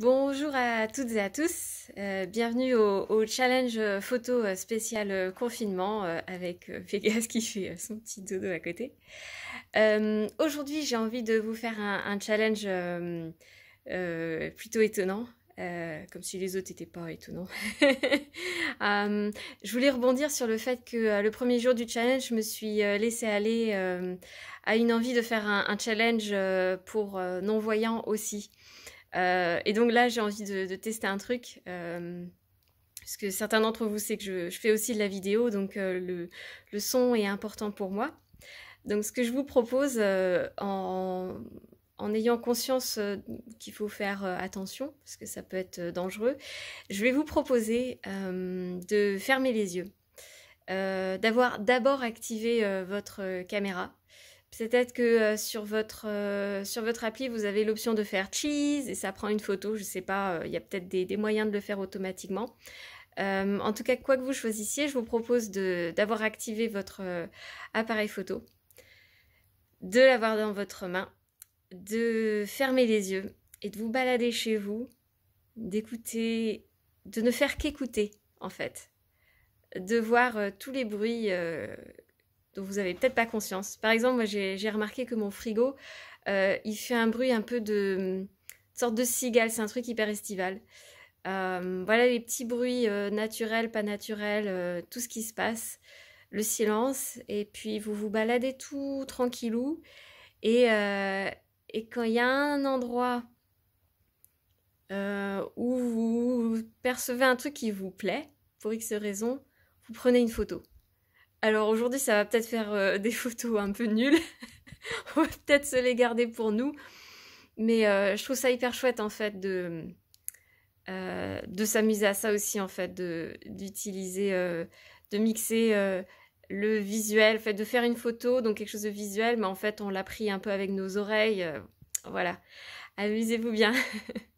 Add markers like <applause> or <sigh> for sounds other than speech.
Bonjour à toutes et à tous, euh, bienvenue au, challenge euh, photo euh, spécial confinement avec <laughs> Vegas qui fait son petit dodo à côté. Aujourd'hui j'ai envie de vous faire un, challenge plutôt étonnant, comme si les autres n'étaient pas étonnants. <laughs> je voulais rebondir sur le fait que le premier jour du challenge je me suis laissée aller à une envie de faire un challenge pour non-voyants aussi. Euh, et donc là, j'ai envie de, tester un truc. Euh, parce que certains d'entre vous savent que je, fais aussi de la vidéo, donc euh, le, son est important pour moi. Donc ce que je vous propose euh, en, ayant conscience qu'il faut faire attention, parce que ça peut être dangereux, je vais vous proposer de fermer les yeux. d'avoir d'abord activé votre caméra Peut-être que euh, sur, votre, euh, sur votre appli, vous avez l'option de faire cheese et ça prend une photo. Je ne sais pas, euh, il y a peut-être des, moyens de le faire automatiquement. en tout cas, quoi que vous choisissiez, je vous propose d'avoir activé votre appareil photo, de l'avoir dans votre main, de fermer les yeux et de vous balader chez vous, d'écouter, de ne faire qu'écouter en fait, de voir tous les bruits dont vous n'avez peut-être pas conscience. Par exemple, moi j'ai remarqué que mon frigo, euh, il fait un bruit un peu de, Une sorte de cigale, c'est un truc hyper estival. Euh, voilà les petits bruits euh, naturels, pas naturels, tout ce qui se passe, le silence, et puis vous vous baladez tout tranquillou. Et, et quand il y a un endroit où vous percevez un truc qui vous plaît, pour X raison, vous prenez une photo. Alors aujourd'hui, ça va peut-être faire euh, des <laughs> photos un peu nulles. <laughs> On va peut-être se les garder pour nous. Mais euh, je trouve ça hyper chouette en fait de, euh, de s'amuser à ça aussi en fait, d'utiliser, de, de, mixer le visuel, fait de faire une photo, donc quelque chose de visuel, mais en fait on l'a pris un peu avec nos oreilles. voilà, amusez-vous bien. <laughs>